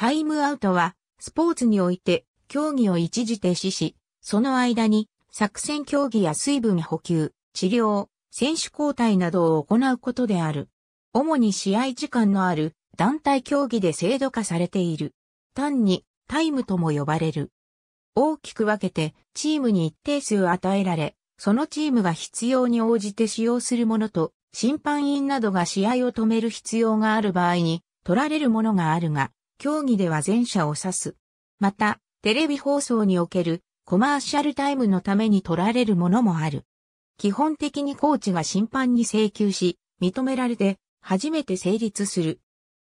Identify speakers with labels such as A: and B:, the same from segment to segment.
A: タイムアウトは、スポーツにおいて、競技を一時停止し、その間に、作戦競技や水分補給、治療、選手交代などを行うことである。主に試合時間のある団体競技で制度化されている。単にタイムとも呼ばれる。大きく分けてチームに一定数与えられ、そのチームが必要に応じて使用するものと、審判員などが試合を止める必要がある場合に取られるものがあるが、競技では前者を指す。また、テレビ放送におけるコマーシャルタイムのために取られるものもある。基本的にコーチが審判に請求し、認められて初めて成立する。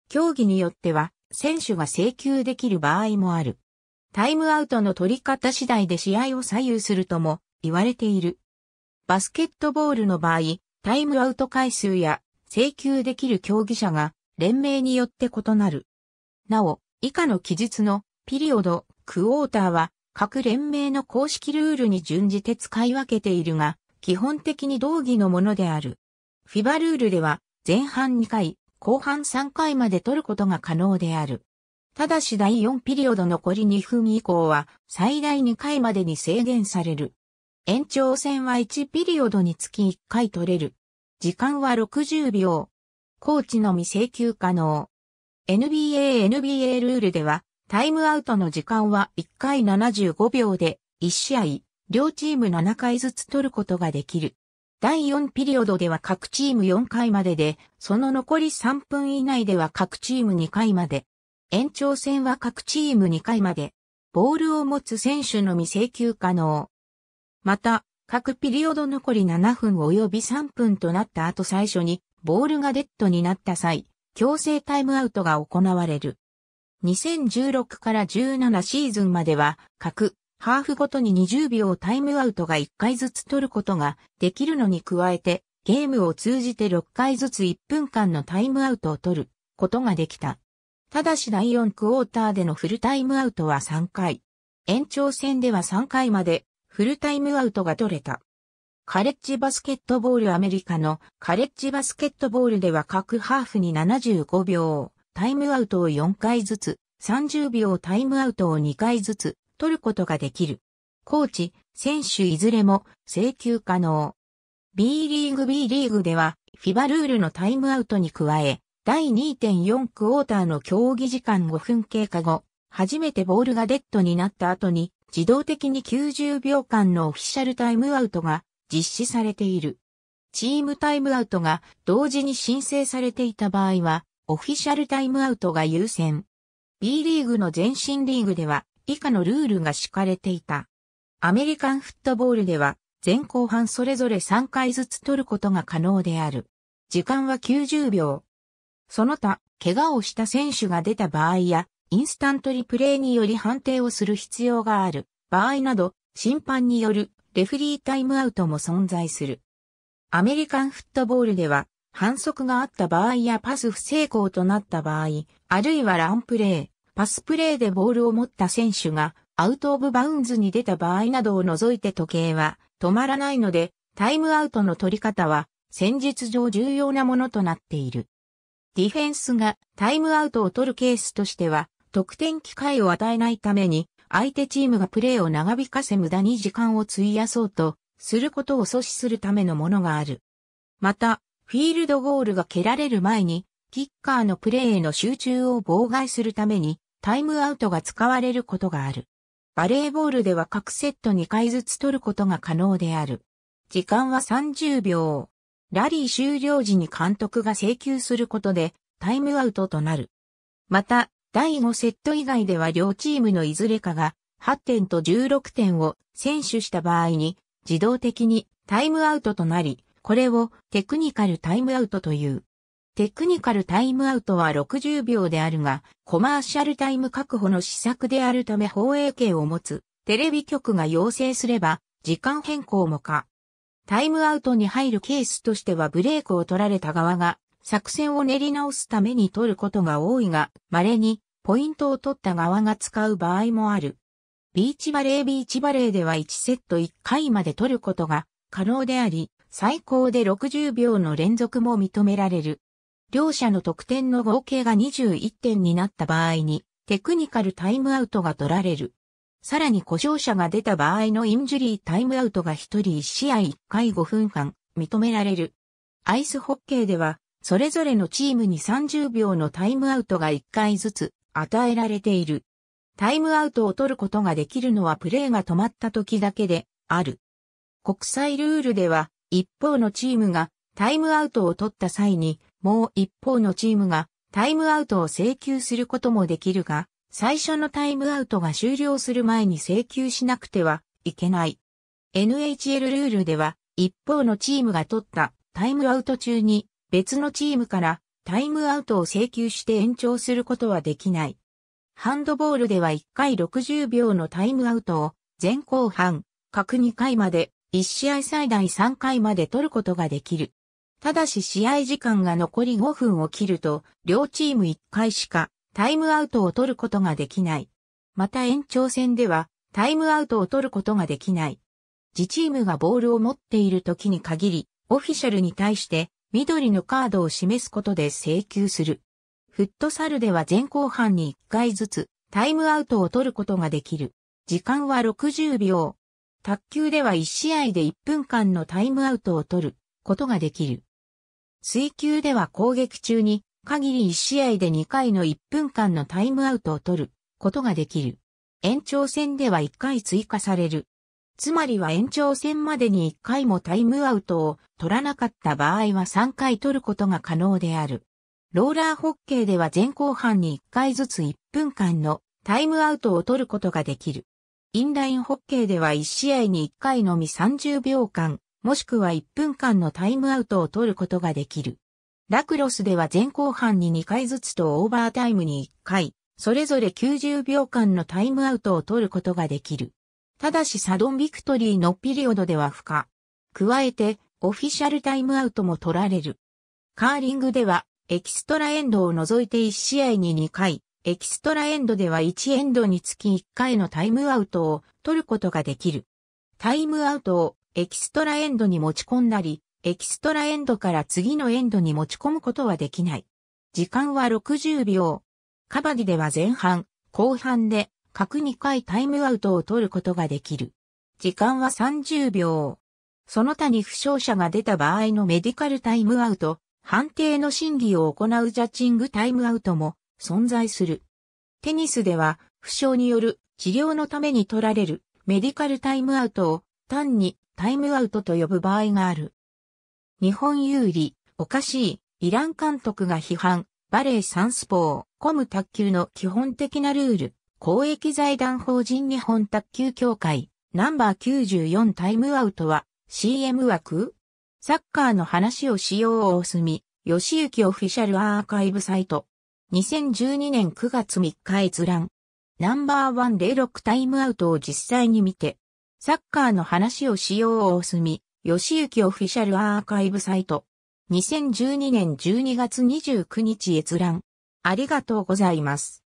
A: 競技によっては、選手が請求できる場合もある。タイムアウトの取り方次第で試合を左右するとも言われている。バスケットボールの場合、タイムアウト回数や請求できる競技者が連盟によって異なる。なお、以下の記述のピリオド、クォーターは各連盟の公式ルールに準じて使い分けているが、基本的に同義のものである。フィバルールでは前半2回、後半3回まで取ることが可能である。ただし第4ピリオド残り2分以降は最大2回までに制限される。延長戦は1ピリオドにつき1回取れる。時間は60秒。コーチのみ請求可能。NBA NBA ルールでは、タイムアウトの時間は1回75秒で、1試合、両チーム7回ずつ取ることができる。第4ピリオドでは各チーム4回までで、その残り3分以内では各チーム2回まで。延長戦は各チーム2回まで。ボールを持つ選手のみ請求可能。また、各ピリオド残り7分及び3分となった後最初に、ボールがデッドになった際、強制タイムアウトが行われる。2016から17シーズンまでは、各ハーフごとに20秒タイムアウトが1回ずつ取ることができるのに加えて、ゲームを通じて6回ずつ1分間のタイムアウトを取ることができた。ただし第4クォーターでのフルタイムアウトは3回。延長戦では3回までフルタイムアウトが取れた。カレッジバスケットボールアメリカのカレッジバスケットボールでは各ハーフに75秒、タイムアウトを4回ずつ、30秒タイムアウトを2回ずつ取ることができる。コーチ、選手いずれも請求可能。B リーグ B リーグではフィバルールのタイムアウトに加え、第2.4クォーターの競技時間5分経過後、初めてボールがデッドになった後に自動的に90秒間のオフィシャルタイムアウトが実施されている。チームタイムアウトが同時に申請されていた場合は、オフィシャルタイムアウトが優先。B リーグの前身リーグでは、以下のルールが敷かれていた。アメリカンフットボールでは、前後半それぞれ3回ずつ取ることが可能である。時間は90秒。その他、怪我をした選手が出た場合や、インスタントリプレイにより判定をする必要がある場合など、審判によるレフリータイムアウトも存在する。アメリカンフットボールでは、反則があった場合やパス不成功となった場合、あるいはランプレー、パスプレーでボールを持った選手がアウトオブバウンズに出た場合などを除いて時計は止まらないので、タイムアウトの取り方は戦術上重要なものとなっている。ディフェンスがタイムアウトを取るケースとしては、得点機会を与えないために相手チームがプレーを長引かせ無駄に時間を費やそうと、することを阻止するためのものがある。また、フィールドゴールが蹴られる前に、キッカーのプレーへの集中を妨害するために、タイムアウトが使われることがある。バレーボールでは各セット2回ずつ取ることが可能である。時間は30秒。ラリー終了時に監督が請求することでタイムアウトとなる。また、第5セット以外では両チームのいずれかが8点と16点を選手した場合に自動的にタイムアウトとなり、これをテクニカルタイムアウトという。テクニカルタイムアウトは60秒であるが、コマーシャルタイム確保の施策であるため放映権を持つテレビ局が要請すれば、時間変更も可。タイムアウトに入るケースとしてはブレークを取られた側が作戦を練り直すために取ることが多いが、稀にポイントを取った側が使う場合もある。ビーチバレービーチバレーでは1セット1回まで取ることが可能であり、最高で60秒の連続も認められる。両者の得点の合計が21点になった場合に、テクニカルタイムアウトが取られる。さらに故障者が出た場合のインジュリータイムアウトが1人1試合1回5分間認められる。アイスホッケーではそれぞれのチームに30秒のタイムアウトが1回ずつ与えられている。タイムアウトを取ることができるのはプレーが止まった時だけである。国際ルールでは一方のチームがタイムアウトを取った際にもう一方のチームがタイムアウトを請求することもできるが最初のタイムアウトが終了する前に請求しなくてはいけない。NHL ルールでは一方のチームが取ったタイムアウト中に別のチームからタイムアウトを請求して延長することはできない。ハンドボールでは1回60秒のタイムアウトを前後半、各2回まで、1試合最大3回まで取ることができる。ただし試合時間が残り5分を切ると、両チーム1回しかタイムアウトを取ることができない。また延長戦ではタイムアウトを取ることができない。自チームがボールを持っている時に限り、オフィシャルに対して緑のカードを示すことで請求する。フットサルでは前後半に1回ずつタイムアウトを取ることができる。時間は60秒。卓球では1試合で1分間のタイムアウトを取ることができる。水球では攻撃中に限り1試合で2回の1分間のタイムアウトを取ることができる。延長戦では1回追加される。つまりは延長戦までに1回もタイムアウトを取らなかった場合は3回取ることが可能である。ローラーホッケーでは前後半に1回ずつ1分間のタイムアウトを取ることができる。インラインホッケーでは1試合に1回のみ30秒間、もしくは1分間のタイムアウトを取ることができる。ラクロスでは前後半に2回ずつとオーバータイムに1回、それぞれ90秒間のタイムアウトを取ることができる。ただしサドンビクトリーのピリオドでは不可。加えて、オフィシャルタイムアウトも取られる。カーリングでは、エキストラエンドを除いて1試合に2回、エキストラエンドでは1エンドにつき1回のタイムアウトを取ることができる。タイムアウトをエキストラエンドに持ち込んだり、エキストラエンドから次のエンドに持ち込むことはできない。時間は60秒。カバディでは前半、後半で各2回タイムアウトを取ることができる。時間は30秒。その他に負傷者が出た場合のメディカルタイムアウト、判定の審議を行うジャッチングタイムアウトも存在する。テニスでは、負傷による治療のために取られるメディカルタイムアウトを単にタイムアウトと呼ぶ場合がある。日本有利、おかしい、イラン監督が批判、バレーサンスポー、コム卓球の基本的なルール。公益財団法人日本卓球協会、ナンバー94タイムアウトは、CM 枠サッカーの話をしようをおみ、吉行オフィシャルアーカイブサイト。2012年9月3日閲覧。ナンバー106タイムアウトを実際に見て。サッカーの話をしようをおみ、吉行オフィシャルアーカイブサイト。2012年12月29日閲覧。ありがとうございます。